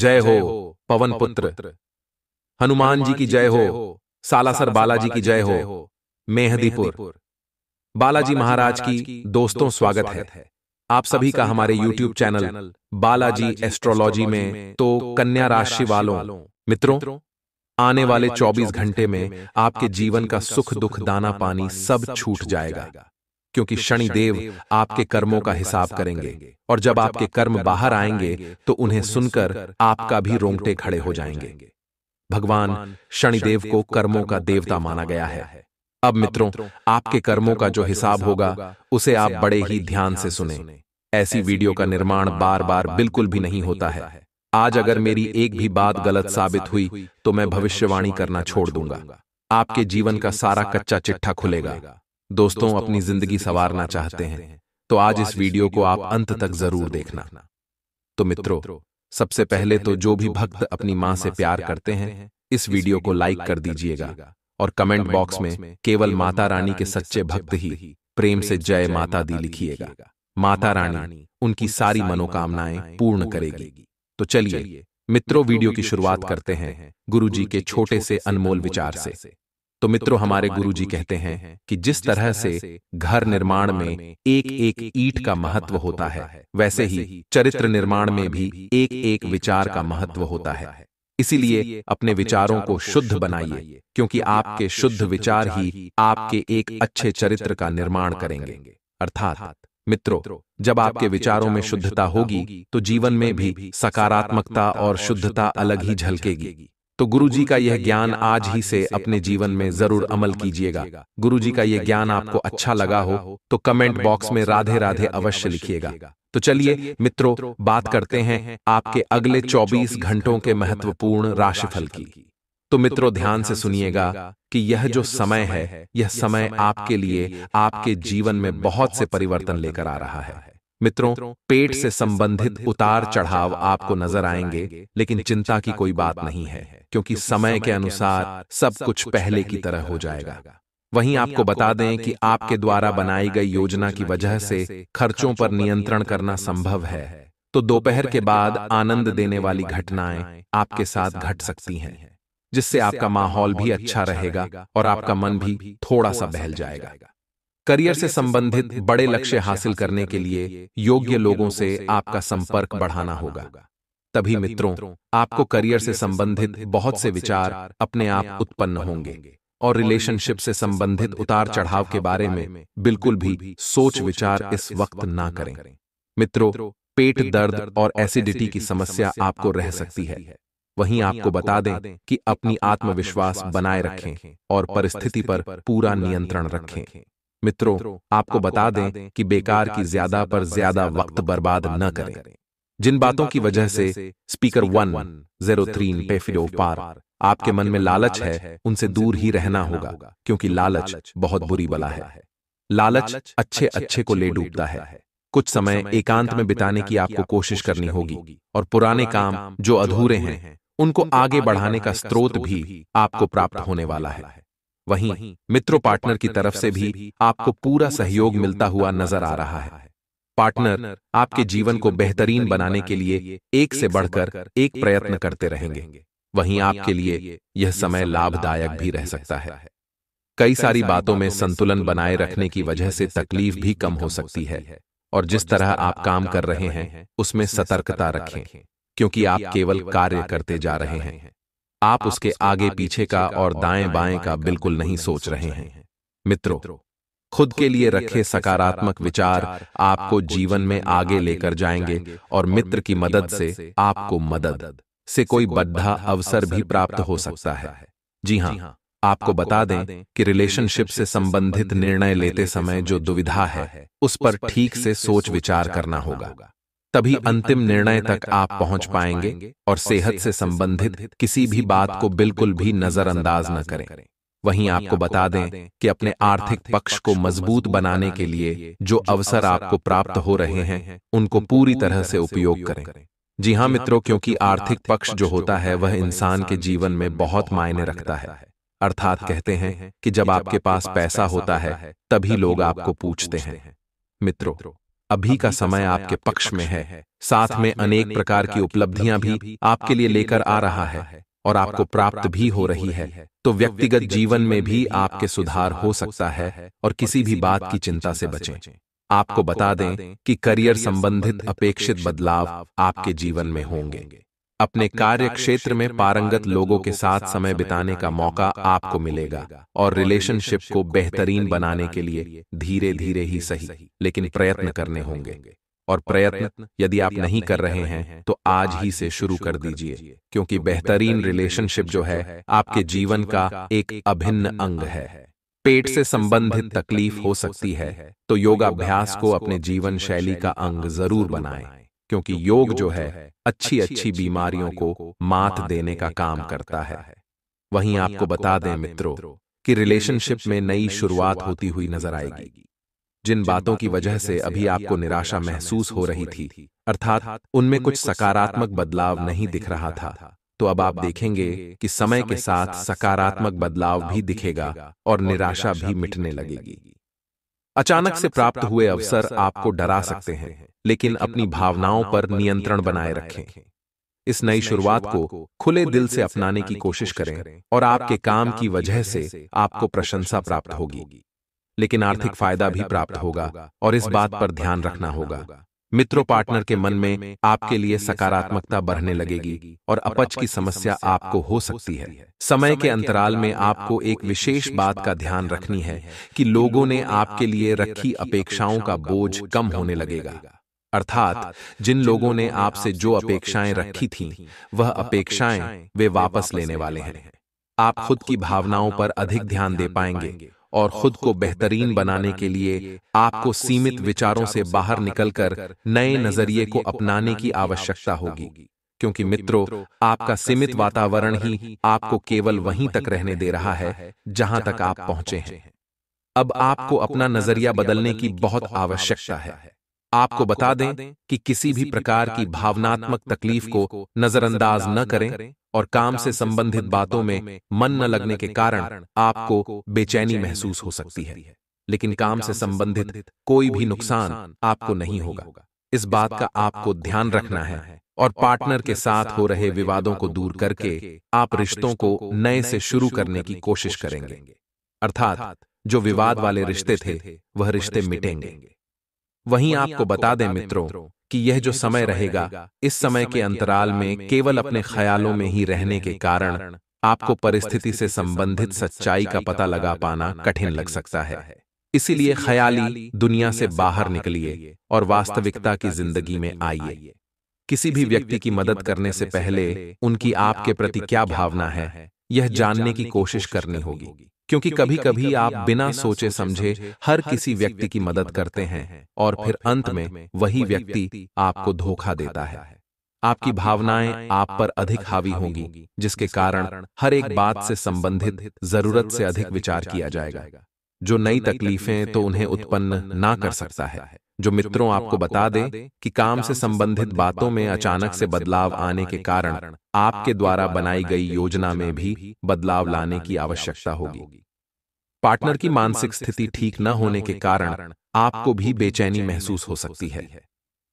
जय हो पवन पुत्र हनुमान जी की जय हो सालासर बालाजी की जय हो मेहदीपुर बालाजी महाराज की दोस्तों स्वागत है आप सभी का हमारे YouTube चैनल बालाजी एस्ट्रोलॉजी में तो, तो कन्या राशि वालों मित्रों आने वाले 24 घंटे में आपके जीवन का सुख दुख दाना पानी सब छूट जाएगा क्योंकि शनिदेव आपके कर्मों का हिसाब करेंगे और जब आपके कर्म बाहर आएंगे तो उन्हें सुनकर आपका भी रोंगटे खड़े हो जाएंगे भगवान शनिदेव को कर्मों का देवता माना गया है अब मित्रों आपके कर्मों का जो हिसाब होगा उसे आप बड़े ही ध्यान से सुने ऐसी वीडियो का निर्माण बार बार बिल्कुल भी नहीं होता है आज अगर मेरी एक भी बात गलत साबित हुई तो मैं तो भविष्यवाणी करना छोड़ दूंगा आपके जीवन का सारा कच्चा चिट्ठा खुलेगा दोस्तों अपनी जिंदगी सवारना चाहते हैं तो, तो आज इस वीडियो को आप अंत तक जरूर देखना तो मित्रों तो सबसे पहले तो जो तो भी भक्त अपनी माँ से प्यार करते हैं इस वीडियो को लाइक कर दीजिएगा और कमेंट बॉक्स में केवल माता रानी के सच्चे भक्त ही प्रेम से जय माता दी लिखिएगा माता रानी उनकी सारी मनोकामनाएं पूर्ण करेगी तो चलिए मित्रों वीडियो की शुरुआत करते हैं गुरुजी के छोटे से अनमोल विचार से तो, तो मित्रों हमारे गुरुजी कहते हैं कि जिस तरह से घर निर्माण में एक एक ईट का महत्व होता है वैसे ही चरित्र निर्माण में भी एक एक विचार का महत्व होता है इसीलिए अपने विचारों को शुद्ध बनाइए क्योंकि आपके शुद्ध विचार ही आपके एक अच्छे चरित्र का निर्माण करेंगे अर्थात मित्रों जब आपके विचारों में शुद्धता होगी तो, तो जीवन में भी सकारात्मकता और शुद्धता अलग ही झलकेगी तो गुरुजी का यह ज्ञान आज ही से अपने जीवन में जरूर अमल कीजिएगा गुरुजी का यह ज्ञान आपको अच्छा, अच्छा लगा हो तो कमेंट तो बॉक्स में राधे राधे अवश्य लिखिएगा तो चलिए मित्रों बात करते हैं आपके अगले 24 घंटों के महत्वपूर्ण राशिफल की तो, तो मित्रों ध्यान से सुनिएगा कि यह जो समय है यह समय आपके लिए आपके जीवन में बहुत से परिवर्तन लेकर आ रहा है मित्रों पेट से संबंधित उतार चढ़ाव आपको नजर आएंगे लेकिन चिंता की कोई बात नहीं है क्योंकि समय के अनुसार सब कुछ पहले की तरह हो जाएगा वहीं आपको बता दें कि आपके द्वारा बनाई गई योजना की वजह से खर्चों पर नियंत्रण करना संभव है तो, तो दोपहर के बाद आनंद देने वाली घटनाएं आपके साथ घट सकती हैं जिससे आपका माहौल भी अच्छा, अच्छा रहेगा और आपका मन भी थोड़ा सा बहल जाएगा करियर से संबंधित बड़े लक्ष्य हासिल करने के लिए योग्य लोगों से आपका संपर्क बढ़ाना होगा तभी मित्रों आपको करियर से संबंधित बहुत से विचार अपने आप उत्पन्न होंगे और रिलेशनशिप से संबंधित उतार चढ़ाव के बारे में बिल्कुल भी सोच विचार इस वक्त ना करें मित्रों पेट दर्द और एसिडिटी की समस्या आपको रह सकती है वहीं आपको बता दें कि अपनी आत्मविश्वास बनाए रखें और परिस्थिति पर पूरा नियंत्रण रखें मित्रों आपको बता दें कि बेकार की ज्यादा पर ज्यादा वक्त बर्बाद न करें जिन बातों की वजह से स्पीकर वन जीरो थ्री पेफिडो पार आपके मन में लालच है उनसे दूर ही रहना होगा क्योंकि लालच बहुत बुरी बला है लालच अच्छे अच्छे को ले डूबता है कुछ समय एकांत में बिताने की आपको कोशिश करनी होगी और पुराने काम जो अधूरे हैं उनको आगे बढ़ाने का स्रोत भी आपको प्राप्त होने वाला है वहीं मित्रों पार्टनर की तरफ से भी आपको पूरा सहयोग मिलता हुआ नजर आ रहा है पार्टनर आपके जीवन को बेहतरीन बनाने के लिए एक से बढ़कर एक प्रयत्न करते रहेंगे वहीं आपके लिए यह समय लाभदायक भी रह सकता है कई सारी बातों में संतुलन बनाए रखने की वजह से तकलीफ भी कम हो सकती है और जिस तरह आप काम कर रहे हैं उसमें सतर्कता रखें क्योंकि आप केवल कार्य करते जा रहे हैं आप उसके आगे पीछे का और दाएं बाएं का बिल्कुल नहीं सोच रहे हैं मित्रों खुद के लिए रखे सकारात्मक विचार आपको जीवन में आगे लेकर जाएंगे और मित्र की मदद से आपको मदद से कोई बद्धा अवसर भी प्राप्त हो सकता है जी हाँ आपको बता दें कि रिलेशनशिप से संबंधित निर्णय लेते समय जो दुविधा है उस पर ठीक से सोच विचार करना होगा तभी अंतिम निर्णय तक आप पहुंच पाएंगे और सेहत से संबंधित किसी भी बात को बिल्कुल भी नजरअंदाज न करें वहीं आपको बता दें कि अपने आर्थिक पक्ष को मजबूत बनाने के लिए जो अवसर आपको प्राप्त हो रहे हैं उनको पूरी तरह से उपयोग करें जी हाँ, हाँ मित्रों क्योंकि आर्थिक पक्ष जो होता है वह इंसान के जीवन में बहुत मायने रखता है अर्थात कहते हैं कि जब आपके पास पैसा होता है तभी लोग आपको पूछते हैं मित्रों अभी का समय आपके पक्ष में है साथ में अनेक प्रकार की उपलब्धियां भी आपके लिए लेकर आ रहा है और आपको प्राप्त भी हो रही है तो, तो व्यक्तिगत जीवन में भी आपके सुधार हो सकता है और किसी भी बात की चिंता से बचें आपको बता दें कि करियर संबंधित अपेक्षित बदलाव आपके जीवन में होंगे अपने कार्य क्षेत्र में पारंगत लोगों के साथ समय बिताने का मौका आपको मिलेगा और रिलेशनशिप को बेहतरीन बनाने के लिए धीरे धीरे ही सही लेकिन प्रयत्न करने होंगे और प्रयत्न यदि आप नहीं कर रहे हैं तो, तो आज ही से शुरू कर दीजिए क्योंकि बेहतरीन रिलेशनशिप जो है आपके जीवन का एक अभिन्न अंग है पेट से संबंधित तकलीफ हो सकती है तो, तो योगाभ्यास को अपने जीवन शैली का अंग जरूर बनाएं। क्योंकि योग जो है अच्छी अच्छी बीमारियों को मात देने का काम करता है वहीं आपको बता दें मित्रों कि रिलेशनशिप में नई शुरुआत होती हुई नजर आएगी जिन बातों की वजह से अभी आपको निराशा महसूस हो रही थी अर्थात उनमें कुछ सकारात्मक बदलाव नहीं दिख रहा था तो अब तो आप देखेंगे कि समय के साथ सकारात्मक बदलाव भी दिखेगा और निराशा भी मिटने लगेगी अचानक से प्राप्त हुए अवसर आपको डरा सकते हैं लेकिन अपनी भावनाओं पर नियंत्रण बनाए रखें इस नई शुरुआत को खुले दिल से अपनाने की कोशिश करें और आपके काम की वजह से आपको प्रशंसा प्राप्त होगी लेकिन आर्थिक फायदा भी प्राप्त होगा और इस बात पर ध्यान रखना होगा मित्रों पार्टनर के मन में आपके लिए सकारात्मकता बढ़ने लगेगी और अपच की समस्या आपको हो सकती है समय के अंतराल में आपको एक विशेष बात का ध्यान रखनी है कि लोगों ने आपके लिए रखी अपेक्षाओं का बोझ कम होने लगेगा अर्थात जिन लोगों ने आपसे जो अपेक्षाएं रखी थीं, वह अपेक्षाएं वे वापस लेने वाले हैं आप खुद की भावनाओं पर अधिक ध्यान दे पाएंगे और खुद को बेहतरीन बनाने के लिए आपको सीमित विचारों से बाहर निकलकर नए नजरिए को अपनाने की आवश्यकता होगी क्योंकि मित्रों आपका सीमित वातावरण ही आपको केवल वहीं तक रहने दे रहा है जहां तक आप पहुंचे हैं अब आपको अपना नजरिया बदलने की बहुत आवश्यकता है आपको बता दें कि किसी भी प्रकार की भावनात्मक तकलीफ को नजरअंदाज न करें और काम से संबंधित बातों में मन न लगने के कारण आपको बेचैनी महसूस हो सकती है लेकिन काम से संबंधित कोई भी नुकसान आपको नहीं होगा इस बात का आपको ध्यान रखना है और पार्टनर के साथ हो रहे विवादों को दूर करके आप रिश्तों को नए से शुरू करने की कोशिश करेंगे अर्थात जो विवाद वाले रिश्ते थे वह रिश्ते मिटेंगे वहीं आपको बता दें मित्रों कि यह जो समय रहेगा इस समय के अंतराल में केवल अपने ख्यालों में ही रहने के कारण आपको परिस्थिति से संबंधित सच्चाई का पता लगा पाना कठिन लग सकता है इसीलिए ख्याली दुनिया से बाहर निकलिए और वास्तविकता की जिंदगी में आइए किसी भी व्यक्ति की मदद करने से पहले उनकी आपके प्रति क्या भावना है यह जानने की कोशिश करनी होगी क्योंकि कभी कभी आप बिना सोचे समझे हर किसी व्यक्ति की मदद करते हैं और फिर अंत में वही व्यक्ति आपको धोखा देता है आपकी भावनाएं आप पर अधिक हावी होंगी जिसके कारण हर एक बात से संबंधित जरूरत से अधिक विचार किया जाएगा जो नई तकलीफें तो, तो उन्हें उत्पन्न ना कर सकता है जो मित्रों आपको बता दें कि काम से संबंधित बातों में अचानक से बदलाव आने के कारण आपके द्वारा बनाई गई योजना में भी बदलाव लाने की आवश्यकता होगी पार्टनर की मानसिक स्थिति ठीक न होने के कारण आपको भी बेचैनी महसूस हो सकती है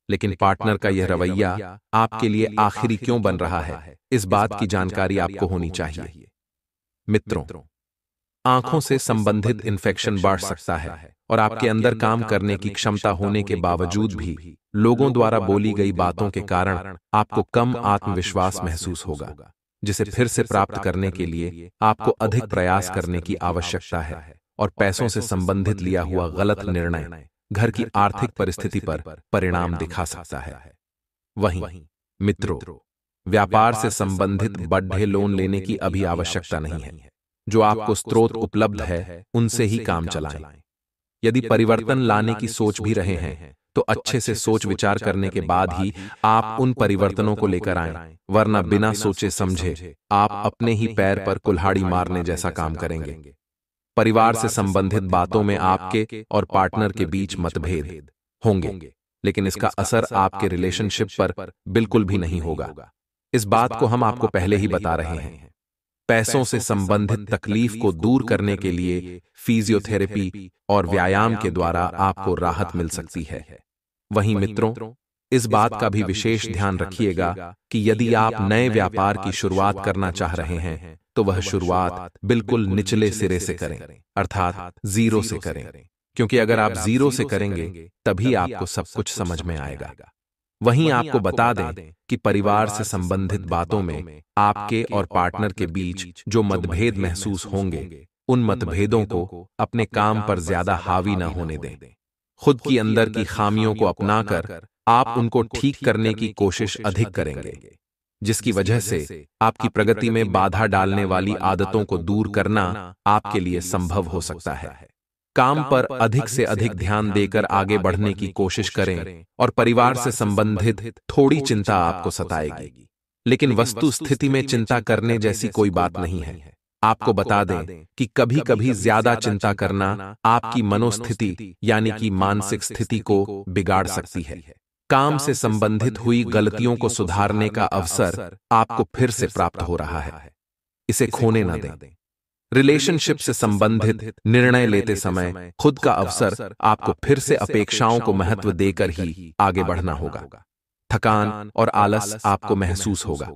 लेकिन पार्टनर का यह रवैया आपके लिए आखिरी क्यों बन रहा है इस बात की जानकारी आपको होनी चाहिए मित्रों आंखों से संबंधित इन्फेक्शन बढ़ सकता है और आपके अंदर काम करने की क्षमता होने के बावजूद भी लोगों द्वारा बोली गई बातों के कारण आपको कम आत्मविश्वास महसूस होगा जिसे फिर से प्राप्त करने के लिए आपको अधिक प्रयास करने की आवश्यकता है और पैसों से संबंधित लिया हुआ गलत निर्णय घर की आर्थिक परिस्थिति पर परिणाम दिखा सकता है वहीं मित्रों व्यापार से संबंधित बड्ढे लोन लेने की अभी आवश्यकता नहीं है जो आपको स्रोत उपलब्ध है उनसे ही काम चलाएं यदि परिवर्तन लाने की सोच भी रहे हैं तो, तो अच्छे से सोच विचार करने के बाद ही आप उन परिवर्तनों को लेकर आए वरना बिना सोचे समझे आप अपने ही पैर पर कुल्हाड़ी मारने जैसा काम करेंगे परिवार से संबंधित बातों में आपके और पार्टनर के बीच मतभेद होंगे लेकिन इसका असर आपके रिलेशनशिप पर बिल्कुल भी नहीं होगा इस बात को हम आपको पहले ही बता रहे हैं पैसों से संबंधित तकलीफ को दूर करने के लिए फिजियोथेरेपी और व्यायाम के द्वारा आपको राहत मिल सकती है वहीं मित्रों इस बात का भी विशेष ध्यान रखिएगा कि यदि आप नए व्यापार की शुरुआत करना चाह रहे हैं तो वह तो शुरुआत बिल्कुल निचले सिरे से करें अर्थात जीरो से करें क्योंकि अगर आप जीरो से करेंगे तभी आपको सब कुछ समझ में आएगा वहीं आपको बता दें कि परिवार से संबंधित बातों में आपके और पार्टनर के बीच जो मतभेद महसूस होंगे उन मतभेदों को अपने काम पर ज्यादा हावी न होने दें खुद की अंदर की खामियों को अपनाकर आप उनको ठीक करने की कोशिश अधिक करेंगे जिसकी वजह से आपकी प्रगति में बाधा डालने वाली आदतों को दूर करना आपके लिए संभव हो सकता है काम पर अधिक से अधिक ध्यान देकर आगे बढ़ने की कोशिश करें और परिवार से संबंधित थोड़ी चिंता आपको सताएगी लेकिन वस्तु स्थिति में चिंता करने जैसी कोई बात नहीं है आपको बता दें कि कभी कभी ज्यादा चिंता करना आपकी मनोस्थिति यानी कि मानसिक स्थिति को बिगाड़ सकती है काम से संबंधित हुई गलतियों को सुधारने का अवसर आपको फिर से प्राप्त हो रहा है इसे खोने न दें रिलेशनशिप से संबंधित निर्णय लेते समय खुद का अवसर आपको फिर से अपेक्षाओं को महत्व देकर ही आगे बढ़ना होगा थकान और आलस आपको महसूस होगा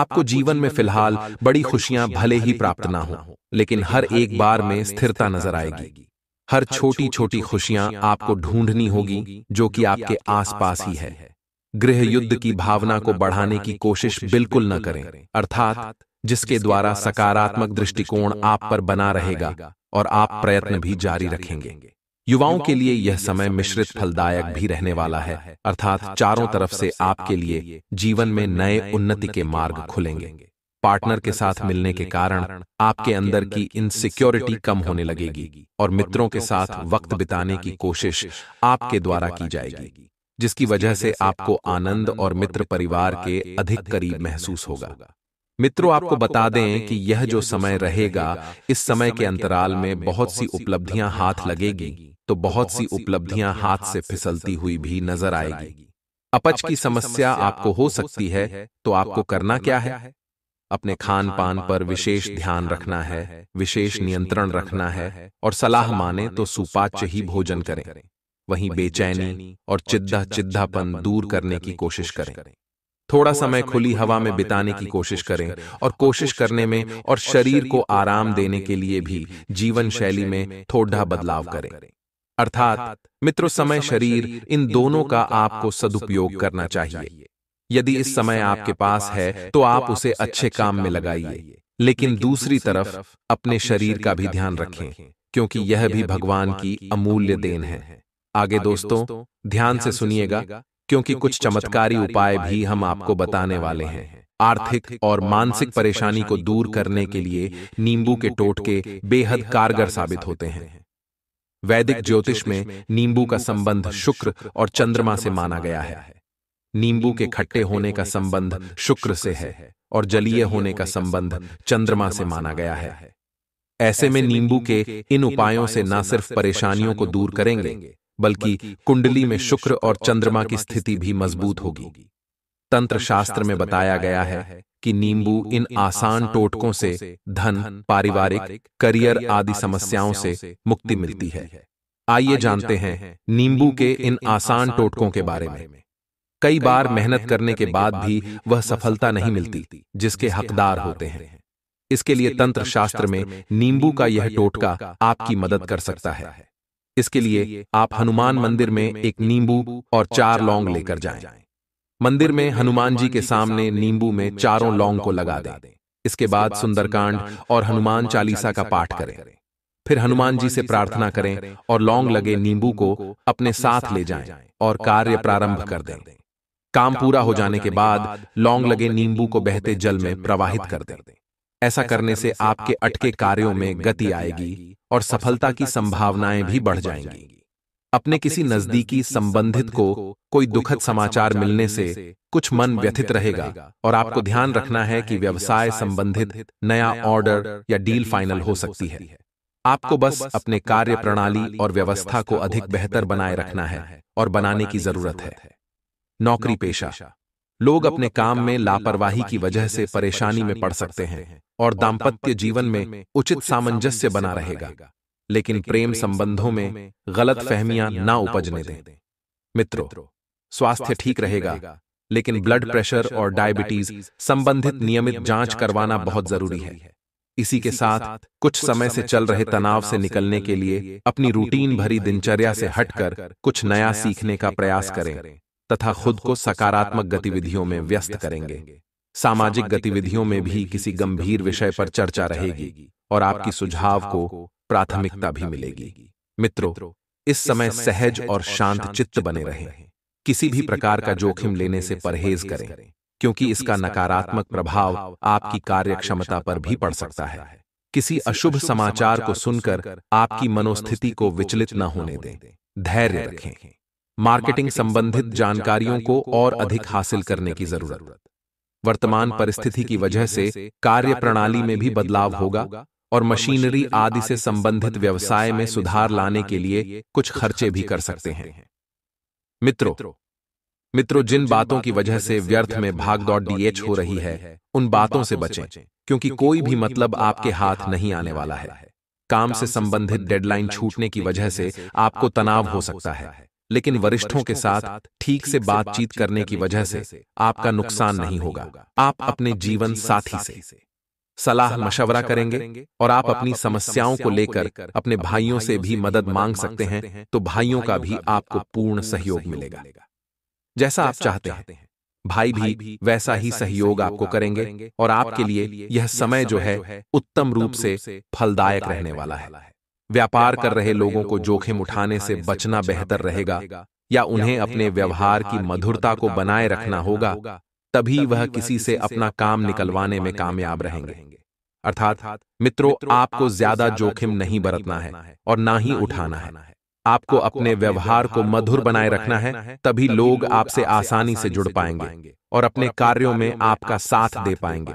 आपको जीवन में फिलहाल बड़ी खुशियां भले ही प्राप्त ना हो लेकिन हर एक बार में स्थिरता नजर आएगी हर छोटी छोटी खुशियां आपको ढूंढनी होगी जो कि आपके आसपास ही है गृह युद्ध की भावना को बढ़ाने की कोशिश बिल्कुल न करें अर्थात जिसके द्वारा सकारात्मक दृष्टिकोण आप पर बना रहेगा और आप प्रयत्न भी जारी रखेंगे युवाओं के लिए यह समय मिश्रित फलदायक भी रहने वाला है अर्थात चारों तरफ से आपके लिए जीवन में नए उन्नति के मार्ग खुलेंगे पार्टनर के साथ मिलने के कारण आपके अंदर की इनसिक्योरिटी कम होने लगेगी और मित्रों के साथ वक्त बिताने की कोशिश आपके द्वारा की जाएगी जिसकी वजह से आपको आनंद और मित्र परिवार के अधिक करीब महसूस होगा मित्रों आपको बता दें कि यह जो समय रहेगा इस समय के अंतराल में बहुत सी उपलब्धियां हाथ लगेगी तो, तो बहुत सी उपलब्धियां हाथ से फिसलती हुई भी नजर आएगी अपच की समस्या आपको हो सकती है तो, तो आपको करना क्या है अपने खान पान पर विशेष ध्यान रखना है विशेष नियंत्रण रखना है और सलाह माने तो, तो सुपाच्य ही भोजन करें वहीं बेचैनी और चिद्दा चिद्धापन दूर करने की कोशिश करें थोड़ा समय खुली हवा में बिताने की कोशिश करें और कोशिश करने में और शरीर को आराम देने के लिए भी जीवन शैली में थोड़ा बदलाव करें अर्थात मित्रों समय शरीर इन दोनों का आपको सदुपयोग करना चाहिए यदि इस समय आपके पास है तो, तो आप उसे अच्छे काम में लगाइए लेकिन दूसरी तरफ अपने शरीर का भी ध्यान रखें क्योंकि यह भी भगवान की अमूल्य देन है आगे दोस्तों ध्यान से सुनिएगा क्योंकि कुछ चमत्कारी उपाय भी हम आपको बताने वाले हैं आर्थिक और मानसिक परेशानी को दूर करने के लिए नींबू के टोटके बेहद कारगर साबित होते हैं वैदिक ज्योतिष में नींबू का संबंध शुक्र और चंद्रमा से माना गया है नींबू के खट्टे होने का संबंध शुक्र से है और जलीय होने का संबंध चंद्रमा से माना गया है ऐसे में नींबू के इन उपायों से न सिर्फ परेशानियों को दूर करेंगे बल्कि कुंडली में शुक्र और चंद्रमा की स्थिति भी मजबूत होगी तंत्र शास्त्र में बताया गया है कि नींबू इन आसान टोटकों से धन पारिवारिक करियर आदि समस्याओं से मुक्ति मिलती है आइए जानते हैं नींबू के इन आसान टोटकों के बारे में कई बार मेहनत करने के बाद भी वह सफलता नहीं मिलती जिसके हकदार होते हैं इसके लिए तंत्र शास्त्र में नींबू का यह टोटका आपकी मदद कर सकता है इसके लिए आप हनुमान मंदिर में एक नींबू और चार लौंग लेकर जाएं। मंदिर में हनुमान जी के सामने नींबू में चारों लौंग को लगा दें इसके बाद सुंदरकांड और हनुमान चालीसा का पाठ करें फिर हनुमान जी से प्रार्थना करें और लौंग लगे नींबू को अपने साथ ले जाएं और कार्य प्रारंभ कर दें काम पूरा हो जाने के बाद लौंग लगे नींबू को बहते जल में प्रवाहित कर दें ऐसा करने से आपके अटके कार्यों में गति आएगी और सफलता की संभावनाएं भी बढ़ जाएंगी अपने किसी नजदीकी संबंधित को कोई दुखद समाचार मिलने से कुछ मन व्यथित रहेगा और आपको ध्यान रखना है कि व्यवसाय संबंधित नया ऑर्डर या डील फाइनल हो सकती है आपको बस अपने कार्य प्रणाली और व्यवस्था को अधिक बेहतर बनाए रखना है और बनाने की जरूरत है नौकरी पेशा लोग अपने काम में लापरवाही की वजह से परेशानी में पड़ सकते हैं और दाम्पत्य जीवन में उचित सामंजस्य बना रहेगा लेकिन प्रेम संबंधों में गलत फहमियां ना उपजने दें मित्रों स्वास्थ्य ठीक रहेगा लेकिन ब्लड प्रेशर और डायबिटीज संबंधित नियमित जांच करवाना बहुत जरूरी है इसी के साथ कुछ समय से चल रहे तनाव से निकलने के लिए अपनी रूटीन भरी दिनचर्या से हटकर कुछ नया सीखने का प्रयास करें तथा खुद को सकारात्मक गतिविधियों में व्यस्त करेंगे सामाजिक गतिविधियों में भी किसी गंभीर विषय पर चर्चा रहेगी और आपकी सुझाव को प्राथमिकता भी मिलेगी मित्रों इस समय सहज और शांत चित्त बने रहें किसी भी प्रकार का जोखिम लेने से परहेज करें क्योंकि इसका नकारात्मक प्रभाव आपकी कार्यक्षमता पर भी पड़ सकता है किसी अशुभ समाचार को सुनकर आपकी मनोस्थिति को विचलित न होने दें धैर्य रखें मार्केटिंग संबंधित जानकारियों को और अधिक हासिल करने की जरूरत वर्तमान परिस्थिति की वजह से कार्य प्रणाली में भी बदलाव होगा और मशीनरी आदि से संबंधित व्यवसाय में सुधार लाने के लिए कुछ खर्चे भी कर सकते हैं मित्रों मित्रों जिन बातों की वजह से व्यर्थ में भागदौड़ डीएच हो रही है उन बातों से बचें क्योंकि कोई भी मतलब, मतलब आपके हाथ नहीं आने वाला है काम से संबंधित डेडलाइन छूटने की वजह से आपको तनाव हो सकता है लेकिन वरिष्ठों के साथ ठीक से बातचीत करने की वजह से आपका नुकसान नहीं होगा आप अपने जीवन साथी से सलाह मशवरा करेंगे और आप अपनी समस्याओं को लेकर अपने भाइयों से भी मदद मांग सकते हैं तो, तो भाइयों का भी आपको पूर्ण सहयोग मिलेगा जैसा आप चाहते हैं भाई भी वैसा ही सहयोग आपको करेंगे और आपके लिए यह समय जो है उत्तम रूप से फलदायक रहने वाला है व्यापार कर रहे लोगों को जोखिम उठाने से बचना बेहतर रहेगा या उन्हें अपने व्यवहार की मधुरता को बनाए रखना होगा तभी वह किसी से अपना काम निकलवाने में कामयाब रहेंगे अर्थात मित्रों आपको ज्यादा जोखिम नहीं बरतना है और ना ही उठाना है आपको अपने व्यवहार को मधुर बनाए रखना है तभी लोग आपसे आसानी से जुड़ पाएंगे और अपने कार्यों में आपका साथ दे पाएंगे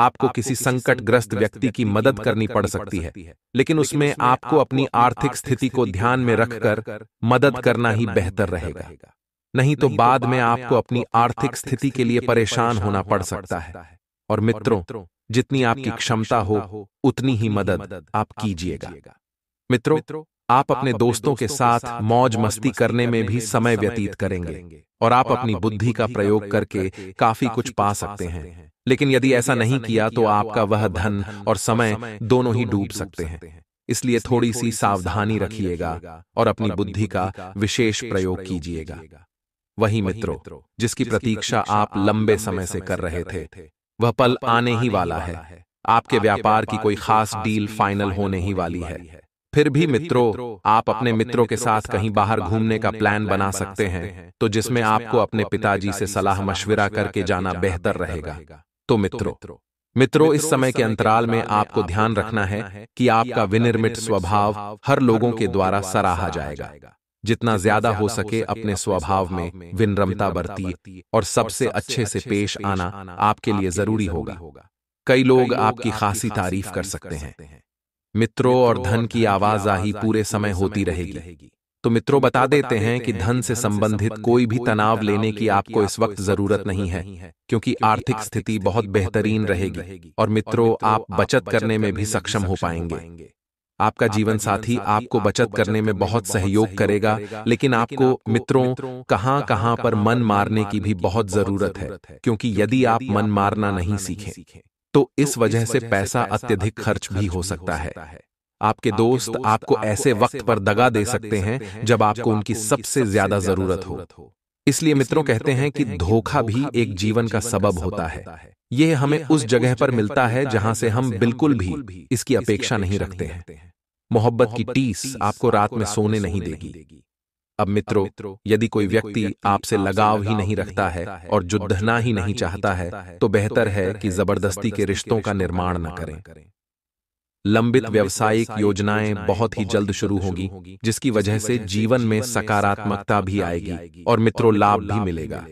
आपको किसी संकटग्रस्त व्यक्ति की मदद करनी पड़ सकती है लेकिन उसमें आपको अपनी आर्थिक स्थिति को ध्यान में रखकर मदद करना ही बेहतर रहेगा तो नहीं तो बाद में आपको अपनी आर्थिक स्थिति के लिए परेशान होना पड़ सकता है और मित्रों जितनी आपकी क्षमता हो उतनी ही मदद आप कीजिएगा मित्रों आप अपने दोस्तों के साथ मौज मस्ती करने में भी समय व्यतीत करेंगे और आप अपनी बुद्धि का प्रयोग करके काफी कुछ पा सकते हैं लेकिन यदि ऐसा नहीं किया तो, तो आपका वह धन और समय दोनों ही डूब सकते हैं इसलिए थोड़ी सी सावधानी रखिएगा और अपनी बुद्धि का विशेष प्रयोग कीजिएगा वही मित्रों जिसकी प्रतीक्षा आप लंबे समय से कर रहे थे वह पल आने ही वाला है आपके व्यापार की कोई खास डील फाइनल होने ही वाली है फिर भी मित्रों आप अपने मित्रों के साथ कहीं बाहर घूमने का प्लान बना सकते हैं तो, तो जिसमें आपको अपने पिताजी से सलाह मशविरा करके जाना बेहतर रहेगा तो, तो मित्रों मित्रों इस समय के अंतराल में आपको ध्यान रखना है कि आपका विनिर्मित स्वभाव हर लोगों के द्वारा सराहा जाएगा जितना ज्यादा हो सके अपने स्वभाव में विनम्रता बरती और सबसे अच्छे से पेश आना आपके लिए जरूरी होगा कई लोग आपकी खासी तारीफ कर सकते हैं मित्रों और धन की आवाज आही पूरे समय होती रहेगी तो मित्रों बता देते हैं कि धन से संबंधित कोई भी तनाव लेने की आपको इस वक्त जरूरत नहीं है क्योंकि आर्थिक स्थिति बहुत बेहतरीन रहेगी और मित्रों आप बचत करने में भी सक्षम हो पाएंगे आपका जीवन साथी आपको बचत करने में बहुत सहयोग करेगा लेकिन आपको मित्रों कहाँ कहां पर मन मारने की भी बहुत जरूरत है क्योंकि यदि आप मन मारना नहीं सीखें तो, तो इस वजह से पैसा अत्यधिक खर्च भी हो सकता है आपके दोस्त आपको ऐसे वक्त पर दगा दे सकते हैं जब आपको उनकी सबसे ज्यादा जरूरत हो इसलिए मित्रों कहते हैं कि धोखा भी एक जीवन का सबब होता है ये हमें उस जगह पर मिलता है जहां से हम बिल्कुल भी इसकी अपेक्षा नहीं रखते हैं मोहब्बत की टीस आपको रात में सोने नहीं देगी अब मित्रों यदि कोई व्यक्ति आपसे लगाव ही नहीं रखता है और जुद्धना ही नहीं चाहता है तो, तो बेहतर है कि जबरदस्ती के रिश्तों का निर्माण न करें लंबित व्यवसायिक योजनाएं बहुत ही जल्द शुरू होगी जिसकी वजह से जीवन में सकारात्मकता भी आएगी और मित्रों लाभ भी मिलेगा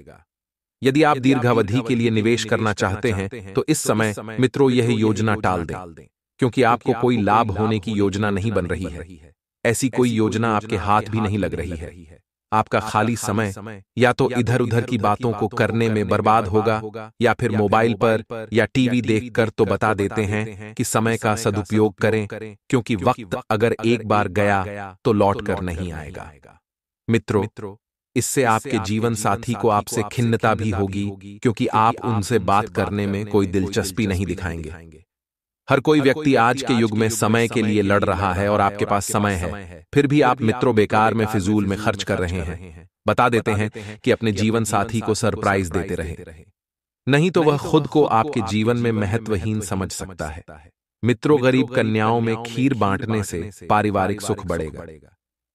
यदि आप दीर्घावधि के लिए निवेश करना चाहते हैं तो इस तो समय मित्रों यह योजना टाल दें क्योंकि आपको कोई लाभ होने की योजना नहीं बन रही है ऐसी कोई योजना आपके हाथ भी नहीं लग रही है आपका खाली समय या तो, तो इधर उधर की बातों को करने में बर्बाद होगा या फिर मोबाइल पर या टीवी देखकर तो, तो बता देते हैं कि समय का सदुपयोग करें क्योंकि वक्त अगर एक बार गया तो लौट तो कर नहीं आएगा मित्रों इससे आपके जीवन साथी को आपसे खिन्नता भी होगी क्योंकि आप उनसे बात करने में कोई दिलचस्पी नहीं दिखाएंगे हर कोई व्यक्ति आज के युग में समय के लिए लड़ रहा है और आपके पास समय है फिर भी आप मित्रों बेकार में फिजूल में खर्च कर रहे हैं बता देते हैं कि अपने जीवन साथी को सरप्राइज देते रहे नहीं तो वह तो खुद को आपके जीवन में महत्वहीन समझ सकता है मित्रों गरीब कन्याओं में खीर बांटने से पारिवारिक सुख बढ़ेगा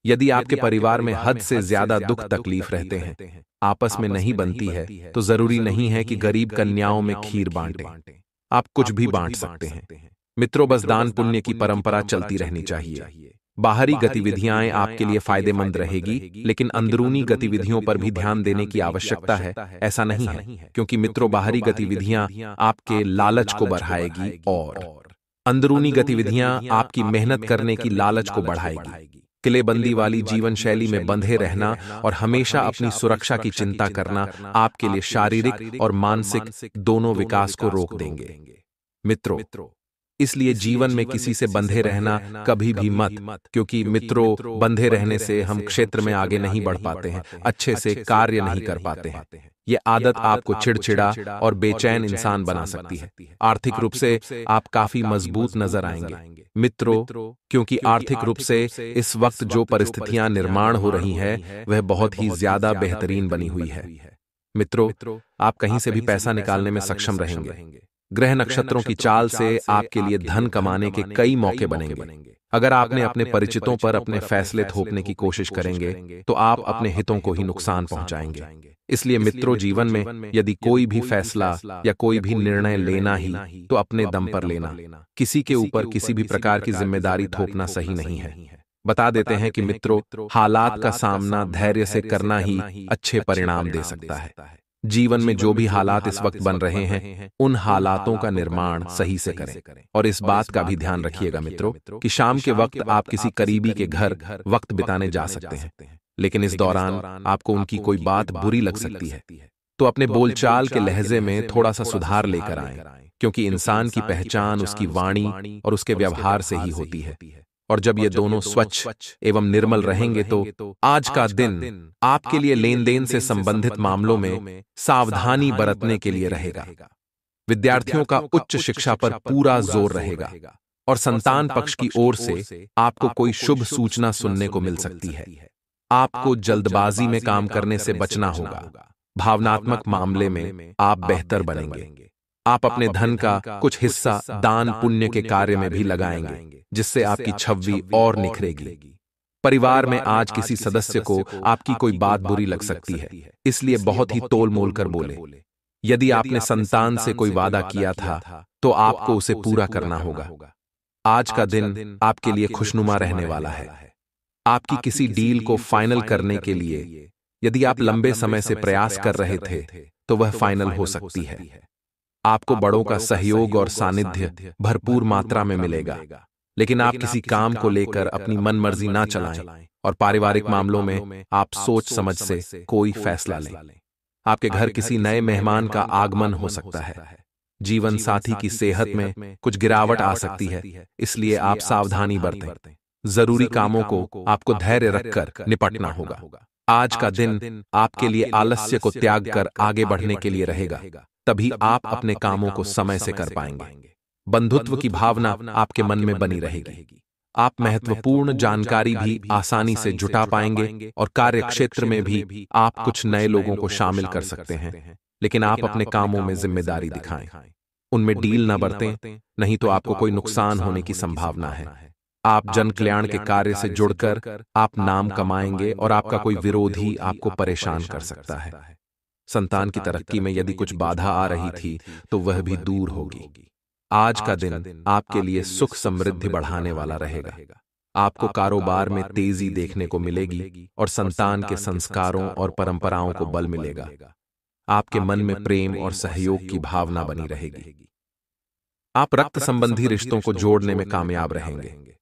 यदि आपके परिवार में हद से ज्यादा दुख तकलीफ रहते हैं आपस में नहीं बनती है तो, तो जरूरी नहीं है कि गरीब कन्याओं में खीर बांटे आप कुछ भी बांट सकते हैं मित्रों बस दान पुण्य की परंपरा चलती रहनी चाहिए बाहरी गतिविधियां आपके लिए फायदेमंद रहेगी लेकिन अंदरूनी गतिविधियों पर भी ध्यान देने की आवश्यकता है ऐसा नहीं है क्योंकि मित्रों बाहरी गतिविधियां आपके लालच को बढ़ाएगी और अंदरूनी गतिविधियां आपकी मेहनत करने की लालच को बढ़ाएगी किलेबंदी वाली जीवन शैली में बंधे रहना और हमेशा अपनी सुरक्षा की चिंता करना आपके लिए शारीरिक और मानसिक दोनों विकास को रोक देंगे मित्रों इसलिए जीवन में किसी से बंधे रहना कभी भी मत क्योंकि मित्रों बंधे रहने से हम क्षेत्र में आगे नहीं बढ़ पाते हैं अच्छे से कार्य नहीं कर पाते हैं ये आदत आपको चिड़चिड़ा और बेचैन इंसान बना सकती है आर्थिक रूप से आप काफी मजबूत नजर आएंगे मित्रों क्योंकि आर्थिक रूप से इस वक्त जो परिस्थितियां निर्माण हो रही हैं वह बहुत ही ज्यादा बेहतरीन बनी हुई है मित्रों आप कहीं से भी पैसा निकालने में सक्षम रहेंगे ग्रह नक्षत्रों की चाल से आपके लिए धन कमाने के कई मौके बनेंगे अगर आपने अपने परिचितों पर अपने फैसले थोपने की कोशिश करेंगे तो आप अपने हितों को ही नुकसान पहुंचाएंगे इसलिए मित्रों जीवन में यदि कोई भी फैसला या कोई भी निर्णय लेना ही तो अपने तो दम पर लेना किसी के ऊपर किसी भी प्रकार की जिम्मेदारी थोपना सही नहीं है बता देते हैं कि मित्रों हालात का सामना धैर्य से करना ही अच्छे परिणाम दे सकता है जीवन में जो भी हालात इस वक्त बन रहे हैं उन हालातों का निर्माण सही से करें और इस बात का भी ध्यान रखिएगा मित्रों कि शाम के वक्त आप किसी करीबी के घर वक्त बिताने जा सकते हैं लेकिन इस दौरान आपको उनकी कोई बात बुरी लग सकती है तो अपने तो बोलचाल के लहजे में थोड़ा सा सुधार लेकर आए क्योंकि इंसान की पहचान उसकी वाणी और उसके व्यवहार से ही होती है और जब ये दोनों स्वच्छ एवं निर्मल तो रहेंगे तो आज का दिन आपके लिए लेन देन से संबंधित मामलों में सावधानी बरतने के लिए रहेगा विद्यार्थियों का उच्च शिक्षा पर पूरा जोर रहेगा और संतान पक्ष की ओर से आपको कोई शुभ सूचना सुनने को मिल सकती है आपको जल्दबाजी में काम करने से बचना होगा भावनात्मक मामले में आप बेहतर बनेंगे आप अपने धन का कुछ हिस्सा दान पुण्य के कार्य में भी लगाएंगे जिससे आपकी छवि और निखरेगी परिवार में आज किसी सदस्य को आपकी कोई बात बुरी लग सकती है इसलिए बहुत ही तोल मोल कर बोले यदि आपने संतान से कोई वादा किया था तो, तो आपको उसे पूरा करना होगा आज का दिन आपके लिए खुशनुमा रहने वाला है आपकी किसी डील को फाइनल करने के लिए यदि आप लंबे समय से प्रयास कर रहे थे तो वह तो फाइनल हो सकती है आपको बड़ों का सहयोग और सानिध्य भरपूर मात्रा में मिलेगा लेकिन आप किसी काम को लेकर अपनी मनमर्जी ना चलाएं और पारिवारिक मामलों में आप सोच समझ से कोई फैसला लें आपके घर किसी नए मेहमान का आगमन हो सकता है जीवन साथी की सेहत में कुछ गिरावट आ सकती है इसलिए आप सावधानी बरतें जरूरी कामों को आपको धैर्य रखकर निपटना होगा आज का दिन आपके लिए आलस्य को त्याग कर आगे बढ़ने के लिए रहेगा तभी आप अपने कामों को समय से कर पाएंगे बंधुत्व की भावना आपके मन में बनी रहेगी आप महत्वपूर्ण जानकारी भी आसानी से जुटा पाएंगे और कार्य क्षेत्र में भी आप कुछ नए लोगों को शामिल कर सकते हैं लेकिन आप अपने कामों में जिम्मेदारी दिखाएं उनमें डील न बरतें तो नहीं तो आपको कोई नुकसान होने की संभावना है आप जन कल्याण के कार्य से जुड़कर आप नाम कमाएंगे और आपका कोई विरोधी आपको परेशान कर सकता है संतान की तरक्की में यदि कुछ बाधा आ रही थी तो, तो वह भी दूर होगी आज का दिन आपके लिए सुख समृद्धि बढ़ाने वाला रहेगा आपको कारोबार में तेजी देखने को मिलेगी और संतान के संस्कारों और परंपराओं को बल मिलेगा आपके मन में प्रेम और सहयोग की भावना बनी रहेगी आप रक्त संबंधी रिश्तों को जोड़ने में कामयाब रहेंगे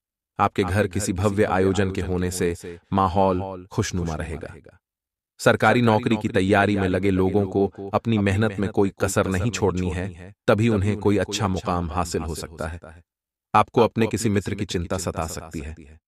आपके घर किसी भव्य आयोजन के होने से माहौल खुशनुमा रहेगा सरकारी नौकरी की तैयारी में लगे लोगों को अपनी मेहनत में कोई कसर नहीं छोड़नी है तभी उन्हें कोई अच्छा, अच्छा मुकाम हासिल हो सकता है आपको अपने किसी मित्र की चिंता सता सकती है